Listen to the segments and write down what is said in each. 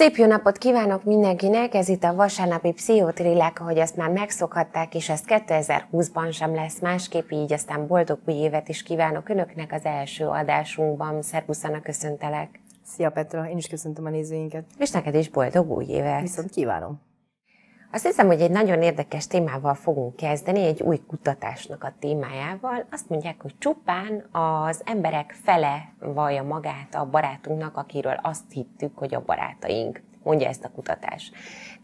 Szép jó napot kívánok mindenkinek, ez itt a vasárnapi pszichotrillák, ahogy ezt már megszokhatták, és ez 2020-ban sem lesz másképp, így aztán boldog új évet is kívánok Önöknek az első adásunkban. Szerbuszana, köszöntelek! Szia Petra, én is köszöntöm a nézőinket. És neked is boldog új évet. Viszont kívánom. Azt hiszem, hogy egy nagyon érdekes témával fogunk kezdeni, egy új kutatásnak a témájával. Azt mondják, hogy csupán az emberek fele vallja magát a barátunknak, akiről azt hittük, hogy a barátaink mondja ezt a kutatás.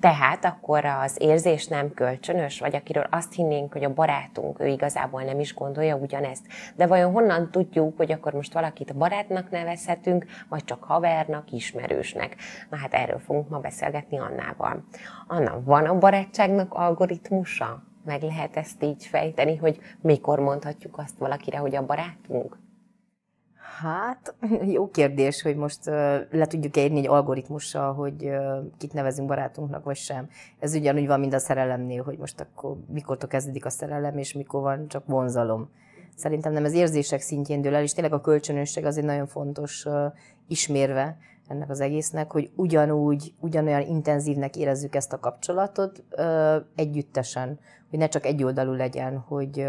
Tehát akkor az érzés nem kölcsönös, vagy akiről azt hinnénk, hogy a barátunk, ő igazából nem is gondolja ugyanezt. De vajon honnan tudjuk, hogy akkor most valakit a barátnak nevezhetünk, vagy csak havernak, ismerősnek? Na hát erről fogunk ma beszélgetni Annával. Anna, van a barátságnak algoritmusa? Meg lehet ezt így fejteni, hogy mikor mondhatjuk azt valakire, hogy a barátunk? Hát, jó kérdés, hogy most le tudjuk írni egy algoritmussal, hogy kit nevezünk barátunknak, vagy sem. Ez ugyanúgy van, mint a szerelemnél, hogy most akkor mikor kezdődik a szerelem, és mikor van csak vonzalom. Szerintem nem, ez érzések szintjén dől el, és tényleg a kölcsönösség az egy nagyon fontos ismérve ennek az egésznek, hogy ugyanúgy, ugyanolyan intenzívnek érezzük ezt a kapcsolatot együttesen hogy ne csak egyoldalú legyen, hogy,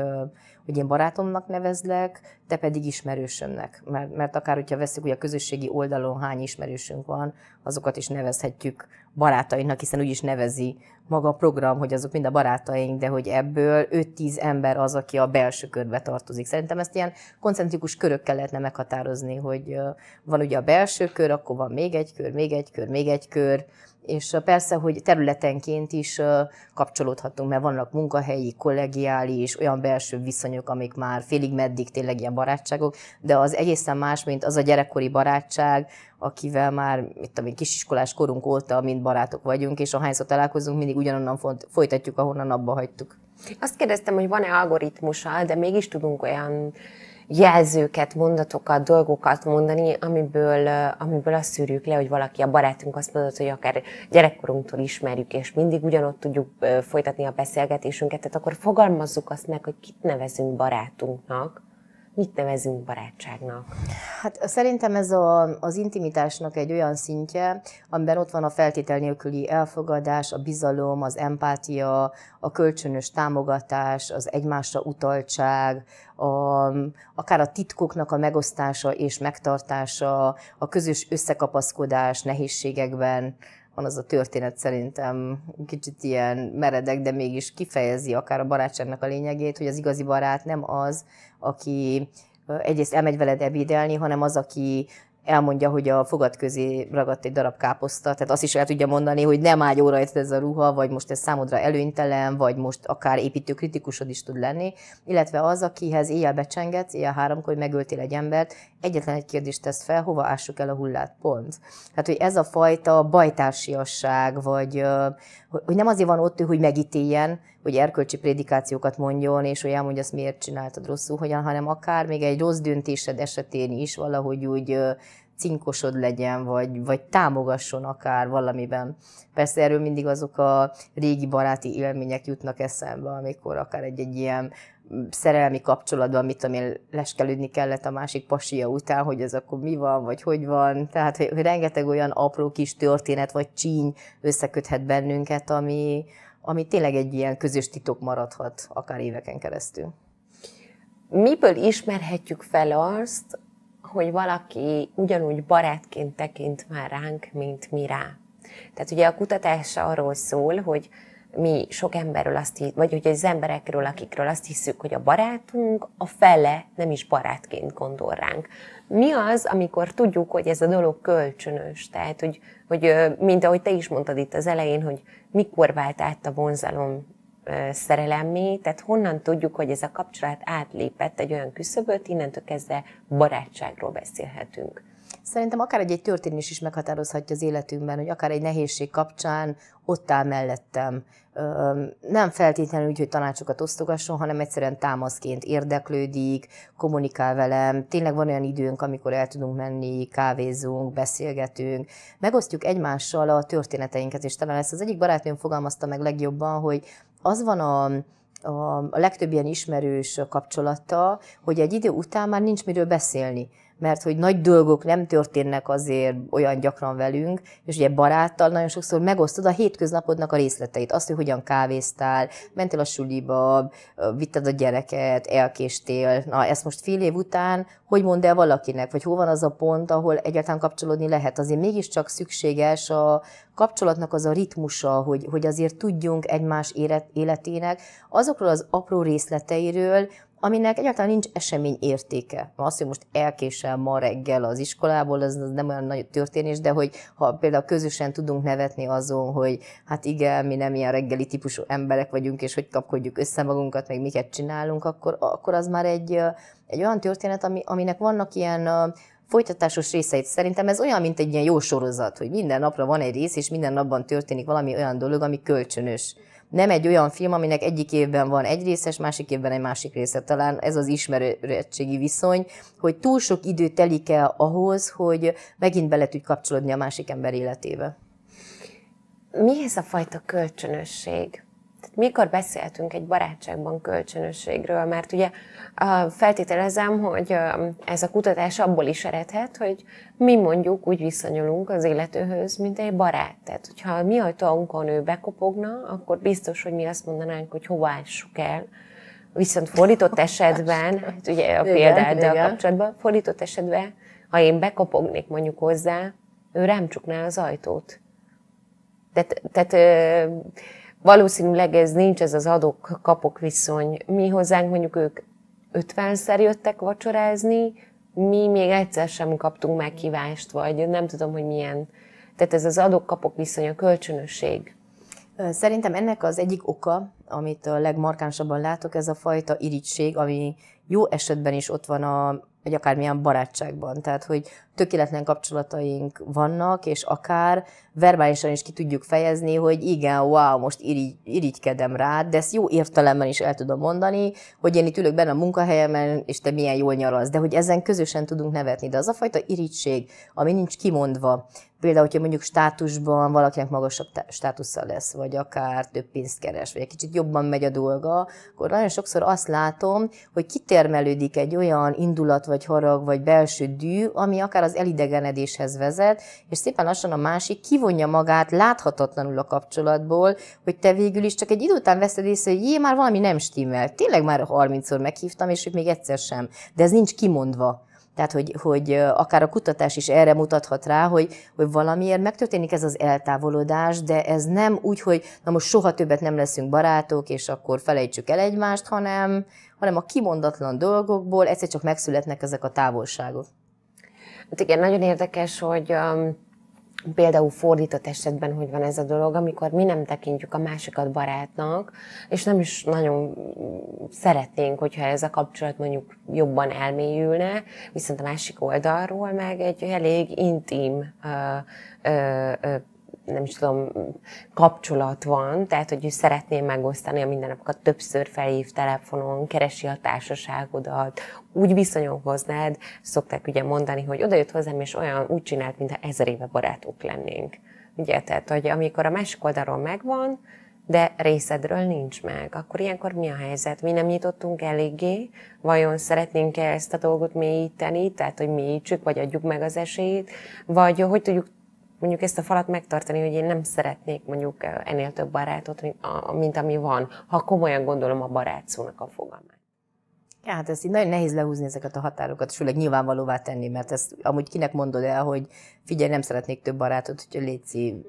hogy én barátomnak nevezlek, te pedig ismerősömnek. Mert, mert akár, hogyha veszük, hogy a közösségi oldalon hány ismerősünk van, azokat is nevezhetjük barátainknak, hiszen úgy is nevezi maga a program, hogy azok mind a barátaink, de hogy ebből 5-10 ember az, aki a belső körbe tartozik. Szerintem ezt ilyen koncentrikus körökkel lehetne meghatározni, hogy van ugye a belső kör, akkor van még egy kör, még egy kör, még egy kör, és persze, hogy területenként is kapcsolódhatunk, mert vannak munkahelyi, kollegiális, olyan belső viszonyok, amik már félig meddig tényleg ilyen barátságok, de az egészen más, mint az a gyerekkori barátság, akivel már, mit tudom én, kisiskolás korunk óta mind barátok vagyunk, és ahányszor találkozunk, mindig ugyanonnan folytatjuk, ahonnan abba hagytuk. Azt kérdeztem, hogy van-e algoritmusa, de mégis tudunk olyan jelzőket, mondatokat, dolgokat mondani, amiből, amiből azt szűrjük le, hogy valaki a barátunk azt mondott, hogy akár gyerekkorunktól ismerjük, és mindig ugyanott tudjuk folytatni a beszélgetésünket, tehát akkor fogalmazzuk azt meg, hogy kit nevezünk barátunknak, mit nevezünk barátságnak? Hát szerintem ez a, az intimitásnak egy olyan szintje, amiben ott van a feltétel nélküli elfogadás, a bizalom, az empátia, a kölcsönös támogatás, az egymásra utaltság, a, akár a titkoknak a megosztása és megtartása, a közös összekapaszkodás nehézségekben, van az a történet szerintem kicsit ilyen meredek, de mégis kifejezi akár a barátságnak a lényegét, hogy az igazi barát nem az, aki egyrészt elmegy veled ebédelni, hanem az, aki elmondja, hogy a fogad közé ragadt egy darab káposzta, tehát azt is el tudja mondani, hogy nem ágy óra ez a ruha, vagy most ez számodra előnytelen, vagy most akár építőkritikusod is tud lenni, illetve az, akihez éjjel becsengetsz, éjjel háromkor, hogy megöltél egy embert, egyetlen egy kérdést tesz fel, hova ássuk el a hullát, pont. Hát, hogy ez a fajta bajtársiasság, vagy hogy nem azért van ott hogy megítéljen, hogy erkölcsi prédikációkat mondjon, és hogy elmondja azt, miért csináltad rosszul, hogyan, hanem akár még egy rossz döntésed esetén is valahogy úgy cinkosod legyen, vagy, vagy támogasson akár valamiben. Persze erről mindig azok a régi baráti élmények jutnak eszembe, amikor akár egy, egy ilyen szerelmi kapcsolatban, mit tudom én, leskelődni kellett a másik pasia után, hogy ez akkor mi van, vagy hogy van. Tehát, hogy, rengeteg olyan apró kis történet, vagy csíny összeköthet bennünket, ami, ami tényleg egy ilyen közös titok maradhat, akár éveken keresztül. Miből ismerhetjük fel azt, hogy valaki ugyanúgy barátként tekint már ránk, mint mi rá? Tehát ugye a kutatás arról szól, hogy mi sok emberről azt hisz, vagy hogy az emberekről, akikről azt hiszük, hogy a barátunk, a fele nem is barátként gondol ránk. Mi az, amikor tudjuk, hogy ez a dolog kölcsönös? Tehát, hogy, hogy mint ahogy te is mondtad itt az elején, hogy mikor vált át a vonzalom szerelemmé, tehát honnan tudjuk, hogy ez a kapcsolat átlépett egy olyan küszöböt, innentől kezdve barátságról beszélhetünk. Szerintem akár egy, egy történés is meghatározhatja az életünkben, hogy akár egy nehézség kapcsán ott áll mellettem. Nem feltétlenül úgy, hogy tanácsokat osztogasson, hanem egyszerűen támaszként érdeklődik, kommunikál velem. Tényleg van olyan időnk, amikor el tudunk menni, kávézunk, beszélgetünk, megosztjuk egymással a történeteinket, és talán ezt az egyik barátnőm fogalmazta meg legjobban, hogy az van a, a, a legtöbb ilyen ismerős kapcsolata, hogy egy idő után már nincs miről beszélni mert hogy nagy dolgok nem történnek azért olyan gyakran velünk, és ugye baráttal nagyon sokszor megosztod a hétköznapodnak a részleteit, azt, hogy hogyan kávéztál, mentél a suliba, vitted a gyereket, elkéstél, na ezt most fél év után hogy mond el valakinek, vagy hol van az a pont, ahol egyáltalán kapcsolódni lehet. Azért mégiscsak szükséges a kapcsolatnak az a ritmusa, hogy, hogy azért tudjunk egymás életének azokról az apró részleteiről, aminek egyáltalán nincs esemény értéke. Az, hogy most elkésel ma reggel az iskolából, ez nem olyan nagy történés, de hogy ha például közösen tudunk nevetni azon, hogy hát igen, mi nem ilyen reggeli típusú emberek vagyunk, és hogy kapkodjuk össze magunkat, meg miket csinálunk, akkor, akkor az már egy, egy olyan történet, ami, aminek vannak ilyen folytatásos részeit szerintem ez olyan, mint egy ilyen jó sorozat, hogy minden napra van egy rész, és minden napban történik valami olyan dolog, ami kölcsönös nem egy olyan film, aminek egyik évben van egy részes, másik évben egy másik része. Talán ez az ismerettségi viszony, hogy túl sok idő telik el ahhoz, hogy megint bele tudj kapcsolódni a másik ember életébe. Mi ez a fajta kölcsönösség? mikor beszéltünk egy barátságban kölcsönösségről, mert ugye feltételezem, hogy ez a kutatás abból is eredhet, hogy mi mondjuk úgy viszonyulunk az életőhöz, mint egy barát. Tehát, hogyha mi ajtónkon ő bekopogna, akkor biztos, hogy mi azt mondanánk, hogy hova ássuk el. Viszont fordított esetben, hát ugye a példáddal a kapcsolatban, fordított esetben, ha én bekopognék mondjuk hozzá, ő rám csukná az ajtót. Tehát, tehát Valószínűleg ez nincs, ez az adok-kapok viszony. Mi hozzánk mondjuk ők 50-szer jöttek vacsorázni, mi még egyszer sem kaptunk meghívást, vagy nem tudom, hogy milyen. Tehát ez az adok-kapok viszony, a kölcsönösség. Szerintem ennek az egyik oka amit a legmarkánsabban látok, ez a fajta irigység, ami jó esetben is ott van a, egy akármilyen barátságban. Tehát, hogy tökéletlen kapcsolataink vannak, és akár verbálisan is ki tudjuk fejezni, hogy igen, wow, most irigy, irigykedem rád, de ezt jó értelemben is el tudom mondani, hogy én itt ülök benne a munkahelyemen, és te milyen jól nyaralsz, de hogy ezen közösen tudunk nevetni. De az a fajta irigység, ami nincs kimondva, például, hogyha mondjuk státusban valakinek magasabb státusza lesz, vagy akár több pénzt keres, vagy egy kicsit jobban megy a dolga, akkor nagyon sokszor azt látom, hogy kitermelődik egy olyan indulat, vagy harag, vagy belső dű, ami akár az elidegenedéshez vezet, és szépen lassan a másik kivonja magát láthatatlanul a kapcsolatból, hogy te végül is csak egy idő után veszed észre, hogy jé, már valami nem stimmel. Tényleg már 30-szor meghívtam, és ők még egyszer sem. De ez nincs kimondva tehát, hogy, hogy akár a kutatás is erre mutathat rá, hogy, hogy valamiért megtörténik ez az eltávolodás, de ez nem úgy, hogy na most soha többet nem leszünk barátok, és akkor felejtsük el egymást, hanem, hanem a kimondatlan dolgokból egyszer csak megszületnek ezek a távolságok. Hát igen, nagyon érdekes, hogy um, például fordított esetben hogy van ez a dolog, amikor mi nem tekintjük a másikat barátnak, és nem is nagyon szeretnénk, hogyha ez a kapcsolat mondjuk jobban elmélyülne, viszont a másik oldalról meg egy elég intim nem is tudom, kapcsolat van, tehát hogy ő szeretné megosztani a mindennapokat, többször felhív telefonon, keresi a társaságodat, úgy viszonyul hoznád, szokták ugye mondani, hogy oda jött hozzám, és olyan úgy csinált, mintha ezer éve barátok lennénk. Ugye, tehát, hogy amikor a másik oldalról megvan, de részedről nincs meg. Akkor ilyenkor mi a helyzet? Mi nem nyitottunk eléggé? Vajon szeretnénk-e ezt a dolgot mélyíteni, tehát hogy mélyítsük, vagy adjuk meg az esélyt? Vagy hogy tudjuk mondjuk ezt a falat megtartani, hogy én nem szeretnék mondjuk ennél több barátot, mint, a, mint ami van, ha komolyan gondolom a barát szónak a fogalmát. Ja, hát ez így nagyon nehéz lehúzni ezeket a határokat, és főleg nyilvánvalóvá tenni, mert ezt amúgy kinek mondod el, hogy figyelj, nem szeretnék több barátot, hogyha léci,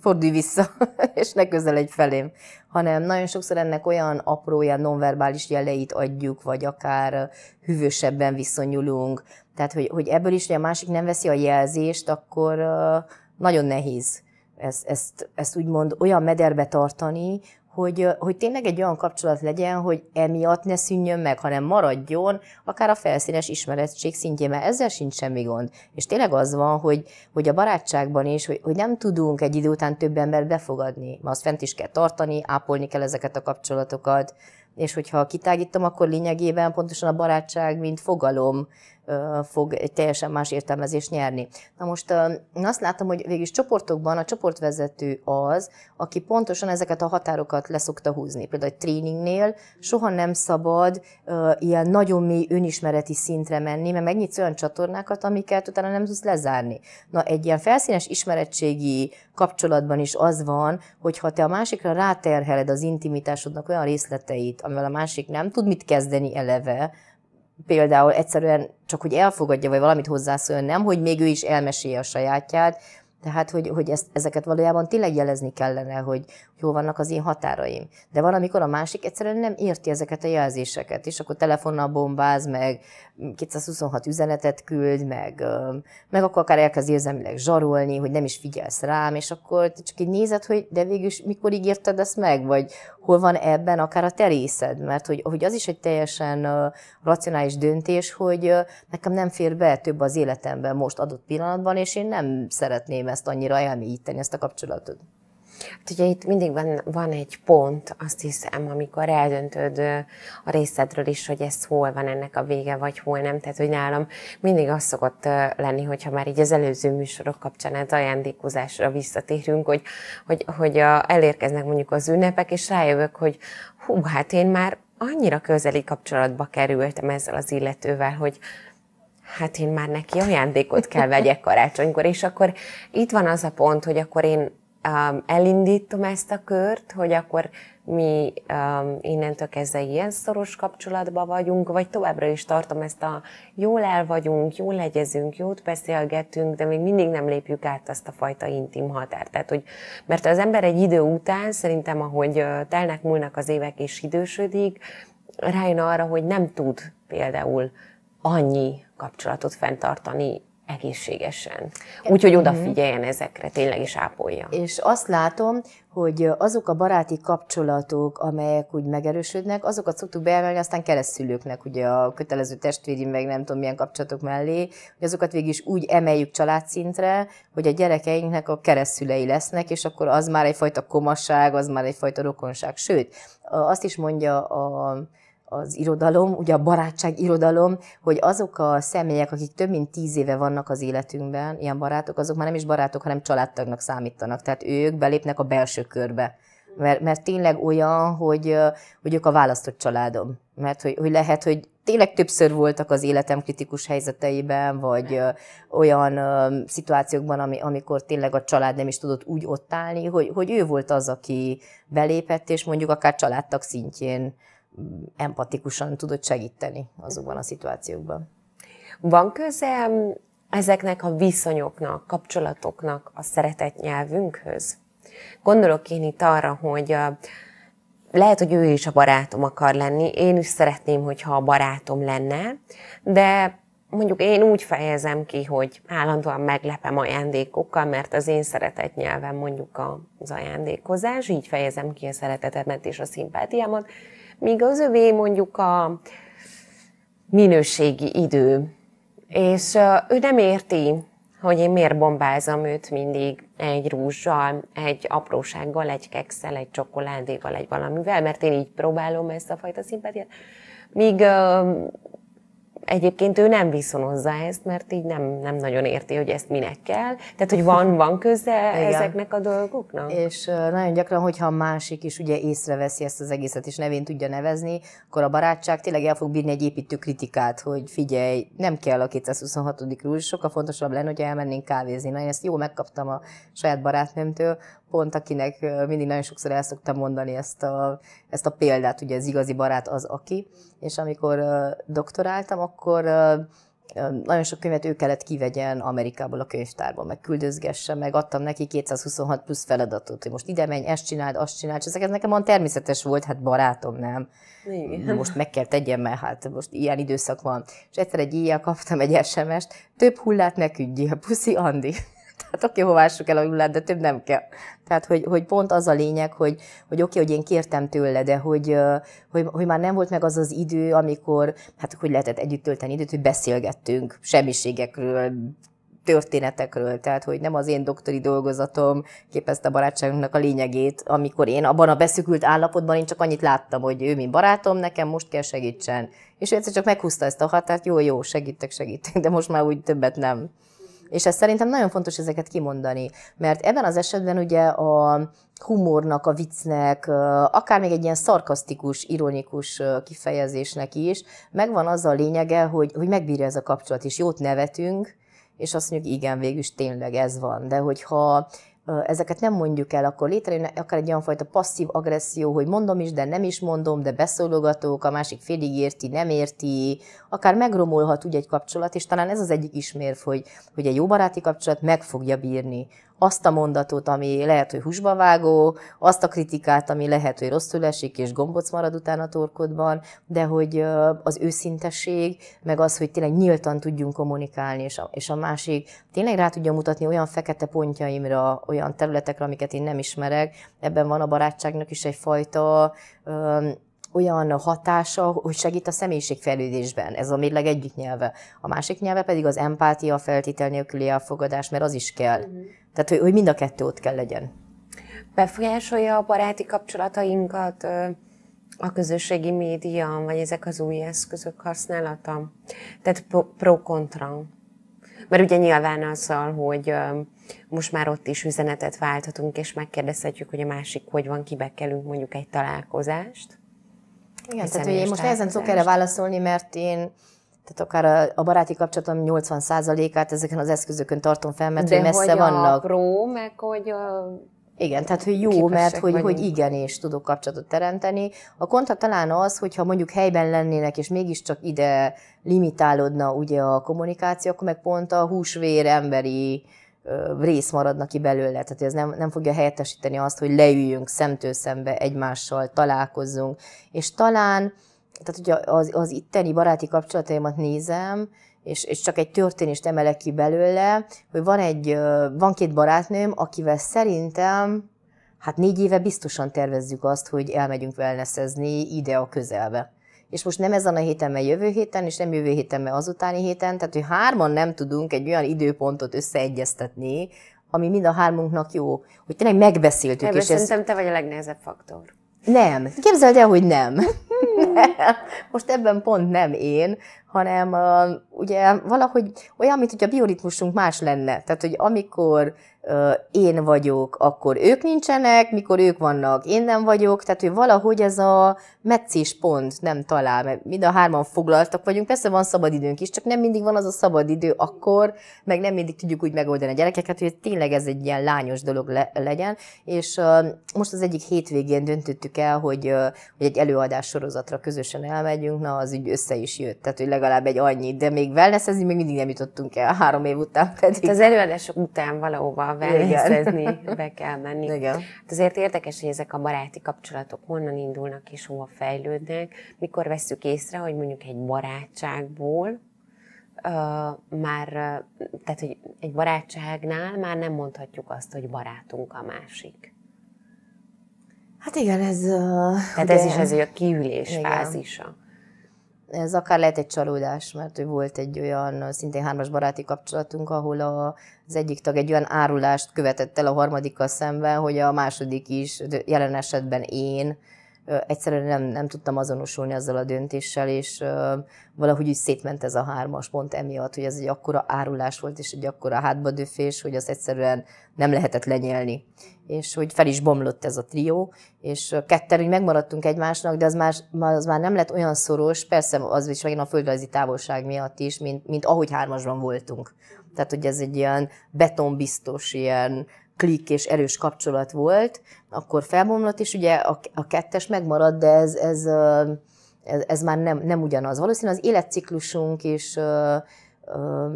fordulj vissza, és ne közeledj felém, hanem nagyon sokszor ennek olyan apró, ilyen nonverbális jeleit adjuk, vagy akár hűvösebben viszonyulunk, tehát, hogy, hogy ebből is, hogy a másik nem veszi a jelzést, akkor nagyon nehéz ezt, ezt, ezt úgymond olyan mederbe tartani, hogy, hogy tényleg egy olyan kapcsolat legyen, hogy emiatt ne szűnjön meg, hanem maradjon, akár a felszínes ismerettség szintjén, mert ezzel sincs semmi gond. És tényleg az van, hogy, hogy a barátságban is, hogy, hogy nem tudunk egy idő után több embert befogadni, mert azt fent is kell tartani, ápolni kell ezeket a kapcsolatokat, és hogyha kitágítom, akkor lényegében pontosan a barátság, mint fogalom fog egy teljesen más értelmezést nyerni. Na most én azt látom, hogy végig csoportokban a csoportvezető az, aki pontosan ezeket a határokat leszokta húzni. Például egy tréningnél soha nem szabad ilyen nagyon mély önismereti szintre menni, mert megnyitsz olyan csatornákat, amiket utána nem tudsz lezárni. Na, egy ilyen felszínes ismerettségi kapcsolatban is az van, hogy ha te a másikra ráterheled az intimitásodnak olyan részleteit, amivel a másik nem tud mit kezdeni eleve, például egyszerűen csak hogy elfogadja, vagy valamit hozzászóljon, nem, hogy még ő is elmesélje a sajátját, tehát, hogy, hogy ezt, ezeket valójában tényleg jelezni kellene, hogy jó vannak az én határaim. De van, amikor a másik egyszerűen nem érti ezeket a jelzéseket, és akkor telefonnal bombáz, meg 226 üzenetet küld, meg, meg akkor akár elkezd érzelmileg zsarolni, hogy nem is figyelsz rám, és akkor csak így nézed, hogy de végül mikor ígérted ezt meg, vagy hol van ebben akár a te részed, mert hogy, hogy az is egy teljesen racionális döntés, hogy nekem nem fér be több az életemben most adott pillanatban, és én nem szeretném ezt annyira elmélyíteni, ezt a kapcsolatot. Hát ugye itt mindig van, van egy pont, azt hiszem, amikor eldöntöd a részedről is, hogy ez hol van ennek a vége, vagy hol nem. Tehát, hogy nálam mindig az szokott lenni, hogyha már így az előző műsorok kapcsán az ajándékozásra visszatérünk, hogy, hogy, hogy a, elérkeznek mondjuk az ünnepek, és rájövök, hogy hú, hát én már annyira közeli kapcsolatba kerültem ezzel az illetővel, hogy hát én már neki ajándékot kell vegyek karácsonykor, és akkor itt van az a pont, hogy akkor én um, elindítom ezt a kört, hogy akkor mi um, innentől kezdve ilyen szoros kapcsolatban vagyunk, vagy továbbra is tartom ezt a jól el vagyunk, jól egyezünk, jót beszélgetünk, de még mindig nem lépjük át azt a fajta intim határt. Tehát, hogy, mert az ember egy idő után, szerintem ahogy telnek, múlnak az évek és idősödik, rájön arra, hogy nem tud például annyi kapcsolatot fenntartani egészségesen. Úgyhogy odafigyeljen mhm. ezekre, tényleg is ápolja. És azt látom, hogy azok a baráti kapcsolatok, amelyek úgy megerősödnek, azokat szoktuk beemelni aztán keresztülőknek, ugye a kötelező testvéri, meg nem tudom milyen kapcsolatok mellé, hogy azokat végig is úgy emeljük családszintre, hogy a gyerekeinknek a keresztülei lesznek, és akkor az már egyfajta komasság, az már egyfajta rokonság. Sőt, azt is mondja a az irodalom, ugye a barátság irodalom, hogy azok a személyek, akik több mint tíz éve vannak az életünkben, ilyen barátok, azok már nem is barátok, hanem családtagnak számítanak. Tehát ők belépnek a belső körbe. Mert, mert tényleg olyan, hogy, hogy ők a választott családom. Mert hogy, hogy lehet, hogy tényleg többször voltak az életem kritikus helyzeteiben, vagy olyan szituációkban, ami, amikor tényleg a család nem is tudott úgy ott állni, hogy, hogy ő volt az, aki belépett, és mondjuk akár családtag szintjén empatikusan tudod segíteni azokban a szituációkban. Van köze ezeknek a viszonyoknak, kapcsolatoknak a szeretett nyelvünkhöz? Gondolok én itt arra, hogy a, lehet, hogy ő is a barátom akar lenni, én is szeretném, hogyha a barátom lenne, de mondjuk én úgy fejezem ki, hogy állandóan meglepem ajándékokkal, mert az én szeretett nyelvem mondjuk az ajándékozás, így fejezem ki a szeretetemet és a szimpátiámat, míg az övé mondjuk a minőségi idő. És ő nem érti, hogy én miért bombázom őt mindig egy rúzsal, egy aprósággal, egy kekszel, egy csokoládéval, egy valamivel, mert én így próbálom ezt a fajta szimpátiát. Míg Egyébként ő nem viszonozza ezt, mert így nem, nem nagyon érti, hogy ezt minek kell. Tehát, hogy van, van köze ezeknek a dolgoknak? És nagyon gyakran, hogyha a másik is ugye észreveszi ezt az egészet, és nevén tudja nevezni, akkor a barátság tényleg el fog bírni egy építő kritikát, hogy figyelj, nem kell a 226. rúzs, sokkal fontosabb lenne, hogy elmennénk kávézni. Na, én ezt jó megkaptam a saját barátnőmtől, pont akinek mindig nagyon sokszor el szoktam mondani ezt a, ezt a példát, ugye az igazi barát az aki, és amikor doktoráltam, akkor nagyon sok könyvet ő kellett kivegyen Amerikából a könyvtárban, meg küldözgesse, meg adtam neki 226 plusz feladatot, hogy most ide menj, ezt csináld, azt csináld, és ezek ez nekem olyan természetes volt, hát barátom nem. Igen. Most meg kell tegyem, mert hát most ilyen időszak van. És egyszer egy ilyen kaptam egy SMS-t, több hullát ne küldjél, puszi Andi. Tehát oké, okay, hovássuk el a hullát, de több nem kell. Tehát, hogy, hogy pont az a lényeg, hogy, hogy oké, okay, hogy én kértem tőle, de hogy, hogy, hogy, már nem volt meg az az idő, amikor, hát hogy lehetett együtt tölteni időt, hogy beszélgettünk semmiségekről, történetekről, tehát hogy nem az én doktori dolgozatom képezte a barátságunknak a lényegét, amikor én abban a beszükült állapotban én csak annyit láttam, hogy ő mint barátom, nekem most kell segítsen. És ő egyszer csak meghúzta ezt a határt, jó, jó, segítek, segítek, de most már úgy többet nem. És ez szerintem nagyon fontos ezeket kimondani, mert ebben az esetben ugye a humornak, a viccnek, akár még egy ilyen szarkasztikus, ironikus kifejezésnek is, megvan az a lényege, hogy, hogy megbírja ez a kapcsolat, és jót nevetünk, és azt mondjuk, igen, végül is tényleg ez van. De hogyha ezeket nem mondjuk el, akkor létrejön akár egy olyan fajta passzív agresszió, hogy mondom is, de nem is mondom, de beszólogatok, a másik félig érti, nem érti, akár megromolhat úgy egy kapcsolat, és talán ez az egyik ismérv, hogy, hogy egy jó baráti kapcsolat meg fogja bírni azt a mondatot, ami lehet, hogy húsba vágó, azt a kritikát, ami lehet, hogy rosszul esik, és gombóc marad utána a torkodban, de hogy az őszintesség, meg az, hogy tényleg nyíltan tudjunk kommunikálni, és a, és a másik tényleg rá tudja mutatni olyan fekete pontjaimra, olyan területekre, amiket én nem ismerek. Ebben van a barátságnak is egyfajta olyan hatása, hogy segít a személyiségfejlődésben. Ez a mérleg egyik nyelve. A másik nyelve pedig az empátia, feltétel nélküli elfogadás, mert az is kell. Uh-huh. Tehát, hogy, mind a kettő ott kell legyen. Befolyásolja a baráti kapcsolatainkat a közösségi média, vagy ezek az új eszközök használata? Tehát pro-kontra. Mert ugye nyilván azzal, hogy most már ott is üzenetet válthatunk, és megkérdezhetjük, hogy a másik hogy van, kellünk mondjuk egy találkozást. Igen, tehát hogy én most nehezen tudok erre válaszolni, mert én tehát akár a, a baráti kapcsolatom 80%-át ezeken az eszközökön tartom fel, mert De hogy messze hogy vannak. apró, meg hogy a... Igen, tehát hogy jó, mert hogy, hogy igen, és tudok kapcsolatot teremteni. A kontra talán az, hogyha mondjuk helyben lennének, és mégiscsak ide limitálódna ugye a kommunikáció, akkor meg pont a húsvér emberi rész maradna ki belőle, tehát ez nem, nem fogja helyettesíteni azt, hogy leüljünk szemtől szembe egymással, találkozzunk, és talán tehát ugye az, az itteni baráti kapcsolataimat nézem, és, és csak egy történést emelek ki belőle, hogy van, egy, van két barátnőm, akivel szerintem hát négy éve biztosan tervezzük azt, hogy elmegyünk wellnessezni ide a közelbe. És most nem ezen a héten, mert jövő héten, és nem jövő héten, mert azutáni héten, tehát hogy hárman nem tudunk egy olyan időpontot összeegyeztetni, ami mind a hármunknak jó, hogy tényleg megbeszéltük. Nem, és szerintem ez... te vagy a legnehezebb faktor. Nem. Képzeld el, hogy nem. Most ebben pont nem én, hanem uh, ugye valahogy olyan, mint hogy a bioritmusunk más lenne. Tehát, hogy amikor én vagyok, akkor ők nincsenek, mikor ők vannak, én nem vagyok, tehát hogy valahogy ez a meccés pont nem talál, mert mind a hárman foglaltak vagyunk, persze van szabadidőnk is, csak nem mindig van az a szabadidő akkor, meg nem mindig tudjuk úgy megoldani a gyerekeket, hogy tényleg ez egy ilyen lányos dolog le- legyen, és uh, most az egyik hétvégén döntöttük el, hogy, uh, hogy egy előadás sorozatra közösen elmegyünk, na az így össze is jött, tehát hogy legalább egy annyit, de még wellnessezni még mindig nem jutottunk el három év után pedig. Hát az előadások után valahova wellnessezni, be kell menni. Igen. Hát azért érdekes, hogy ezek a baráti kapcsolatok honnan indulnak és hova fejlődnek, mikor vesszük észre, hogy mondjuk egy barátságból, Uh, már, tehát hogy egy barátságnál már nem mondhatjuk azt, hogy barátunk a másik. Hát igen, ez... Uh, tehát ugye, ez is az a kiülés igen. fázisa ez akár lehet egy csalódás, mert ő volt egy olyan szintén hármas baráti kapcsolatunk, ahol a, az egyik tag egy olyan árulást követett el a harmadikkal szemben, hogy a második is, jelen esetben én, egyszerűen nem, nem tudtam azonosulni azzal a döntéssel, és valahogy úgy szétment ez a hármas pont emiatt, hogy ez egy akkora árulás volt, és egy akkora döfés, hogy az egyszerűen nem lehetett lenyelni. És hogy fel is bomlott ez a trió, és ketten úgy megmaradtunk egymásnak, de az már, az már nem lett olyan szoros, persze az is megint a földrajzi távolság miatt is, mint, mint ahogy hármasban voltunk. Tehát, hogy ez egy ilyen betonbiztos, ilyen klik és erős kapcsolat volt, akkor felbomlott, és ugye a, a kettes megmaradt, de ez, ez, ez, ez már nem, nem ugyanaz. Valószínűleg az életciklusunk is ö, ö,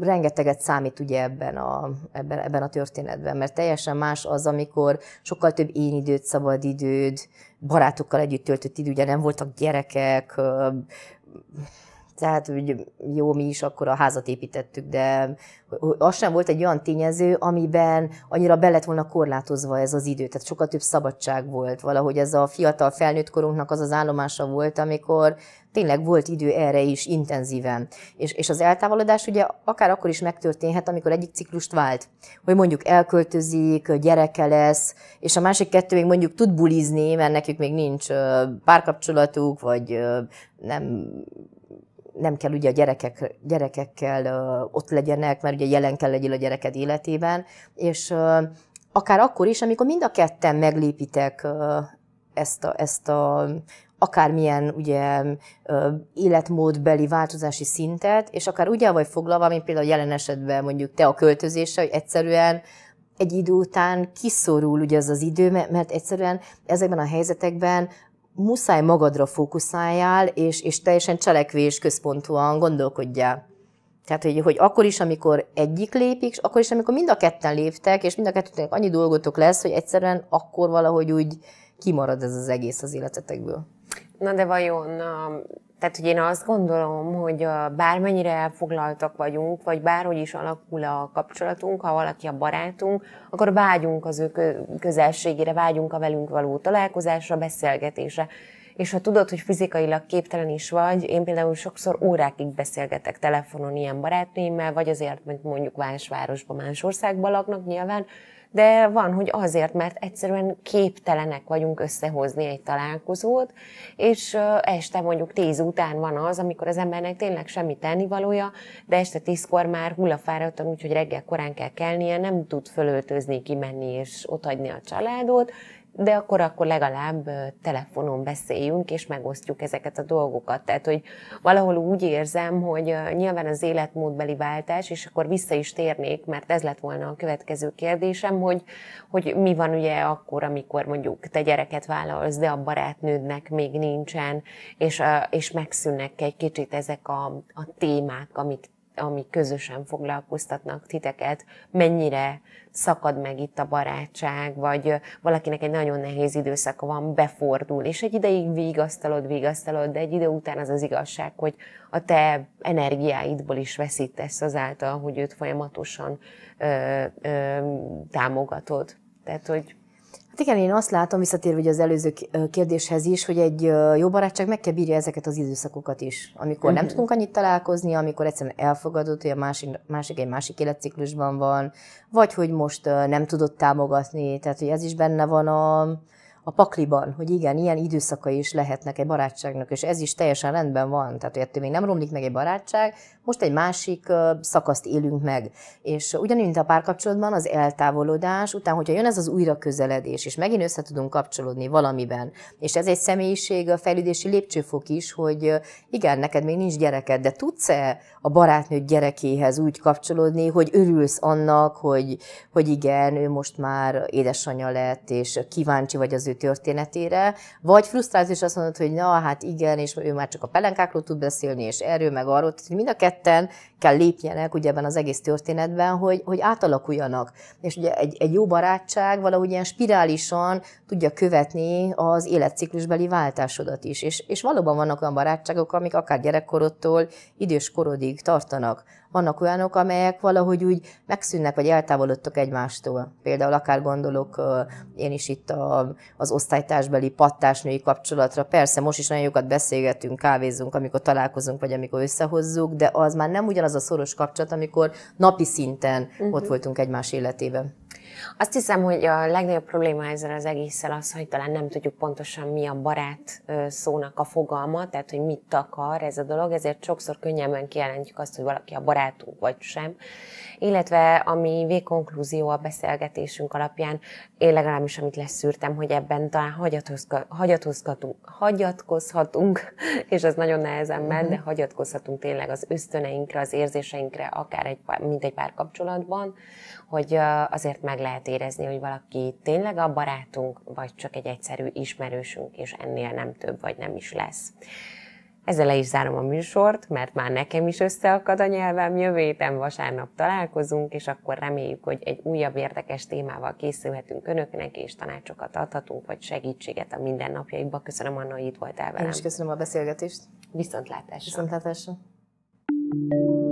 rengeteget számít ugye ebben a, ebben, ebben a történetben, mert teljesen más az, amikor sokkal több én időt, szabad időd, barátokkal együtt töltött idő, ugye nem voltak gyerekek, ö, tehát hogy jó, mi is akkor a házat építettük, de az sem volt egy olyan tényező, amiben annyira be lett volna korlátozva ez az idő. Tehát sokkal több szabadság volt. Valahogy ez a fiatal felnőtt korunknak az az állomása volt, amikor tényleg volt idő erre is intenzíven. És, és az eltávolodás ugye akár akkor is megtörténhet, amikor egyik ciklust vált. Hogy mondjuk elköltözik, gyereke lesz, és a másik kettő még mondjuk tud bulizni, mert nekik még nincs párkapcsolatuk, vagy nem nem kell ugye a gyerekek, gyerekekkel ott legyenek, mert ugye jelen kell legyél a gyereked életében, és akár akkor is, amikor mind a ketten meglépitek ezt a, ezt a akármilyen ugye életmódbeli változási szintet, és akár ugye vagy foglalva, mint például jelen esetben mondjuk te a költözése, hogy egyszerűen egy idő után kiszorul ugye az az idő, mert egyszerűen ezekben a helyzetekben muszáj magadra fókuszáljál, és, és teljesen cselekvés központúan gondolkodjál. Tehát, hogy, hogy akkor is, amikor egyik lépik, és akkor is, amikor mind a ketten léptek, és mind a kettőtnek annyi dolgotok lesz, hogy egyszerűen akkor valahogy úgy kimarad ez az egész az életetekből. Na de vajon um, tehát, hogy én azt gondolom, hogy bármennyire elfoglaltak vagyunk, vagy bárhogy is alakul a kapcsolatunk, ha valaki a barátunk, akkor vágyunk az ő közelségére, vágyunk a velünk való találkozásra, beszélgetésre. És ha tudod, hogy fizikailag képtelen is vagy, én például sokszor órákig beszélgetek telefonon ilyen barátnémmel, vagy azért, mert mondjuk városban, más országban laknak nyilván, de van, hogy azért, mert egyszerűen képtelenek vagyunk összehozni egy találkozót, és este mondjuk tíz után van az, amikor az embernek tényleg semmi tennivalója, de este tízkor már hullafáradtan, úgyhogy reggel korán kell kelnie, nem tud fölöltözni, kimenni és otthagyni a családot, de akkor, akkor legalább telefonon beszéljünk, és megosztjuk ezeket a dolgokat. Tehát, hogy valahol úgy érzem, hogy nyilván az életmódbeli váltás, és akkor vissza is térnék, mert ez lett volna a következő kérdésem, hogy, hogy mi van ugye akkor, amikor mondjuk te gyereket vállalsz, de a barátnődnek még nincsen, és, és megszűnnek egy kicsit ezek a, a témák, amik ami közösen foglalkoztatnak titeket, mennyire szakad meg itt a barátság, vagy valakinek egy nagyon nehéz időszaka van, befordul, és egy ideig vigasztalod, vigasztalod, de egy idő után az az igazság, hogy a te energiáidból is veszítesz azáltal, hogy őt folyamatosan ö, ö, támogatod. Tehát, hogy Hát igen, én azt látom, visszatérve az előző kérdéshez is, hogy egy jó barátság meg kell bírja ezeket az időszakokat is, amikor nem mhm. tudunk annyit találkozni, amikor egyszerűen elfogadott, hogy a másik, másik egy másik életciklusban van, vagy hogy most nem tudott támogatni, tehát hogy ez is benne van a, a pakliban, hogy igen, ilyen időszakai is lehetnek egy barátságnak, és ez is teljesen rendben van. Tehát, hogy ettől még nem romlik meg egy barátság, most egy másik szakaszt élünk meg. És ugyanúgy, mint a párkapcsolatban, az eltávolodás után, hogyha jön ez az újra közeledés, és megint össze tudunk kapcsolódni valamiben, és ez egy személyiség fejlődési lépcsőfok is, hogy igen, neked még nincs gyereked, de tudsz-e a barátnőd gyerekéhez úgy kapcsolódni, hogy örülsz annak, hogy, hogy igen, ő most már édesanyja lett, és kíváncsi vagy az ő történetére, vagy frusztrálsz, és azt mondod, hogy na, hát igen, és ő már csak a pelenkákról tud beszélni, és erről, meg arról, tehát mind a kettő ketten kell lépjenek ugye ebben az egész történetben, hogy, hogy átalakuljanak. És ugye egy, egy jó barátság valahogy ilyen spirálisan tudja követni az életciklusbeli váltásodat is. És, és valóban vannak olyan barátságok, amik akár gyerekkorodtól idős korodig tartanak vannak olyanok, amelyek valahogy úgy megszűnnek, vagy eltávolodtak egymástól. Például akár gondolok én is itt a, az osztálytársbeli pattásnői kapcsolatra. Persze most is nagyon jókat beszélgetünk, kávézunk, amikor találkozunk, vagy amikor összehozzuk, de az már nem ugyanaz a szoros kapcsolat, amikor napi szinten uh-huh. ott voltunk egymás életében. Azt hiszem, hogy a legnagyobb probléma ezzel az egésszel az, hogy talán nem tudjuk pontosan mi a barát szónak a fogalma, tehát hogy mit akar ez a dolog, ezért sokszor könnyelmen kijelentjük azt, hogy valaki a barátunk vagy sem, illetve ami végkonklúzió a beszélgetésünk alapján, én legalábbis amit leszűrtem, hogy ebben talán hagyatkozhatunk, hagyatkozhatunk és az nagyon nehezen ment, uh-huh. Mhm. de hagyatkozhatunk tényleg az ösztöneinkre, az érzéseinkre, akár egy, mint egy pár kapcsolatban, hogy azért meg lehet érezni, hogy valaki tényleg a barátunk, vagy csak egy egyszerű ismerősünk, és ennél nem több, vagy nem is lesz. Ezzel le is zárom a műsort, mert már nekem is összeakad a nyelvem, jövő héten vasárnap találkozunk, és akkor reméljük, hogy egy újabb érdekes témával készülhetünk önöknek, és tanácsokat adhatunk, vagy segítséget a mindennapjaikba. Köszönöm, Anna, hogy itt voltál velem. Én is köszönöm a beszélgetést. Viszontlátásra. Viszontlátásra. thank you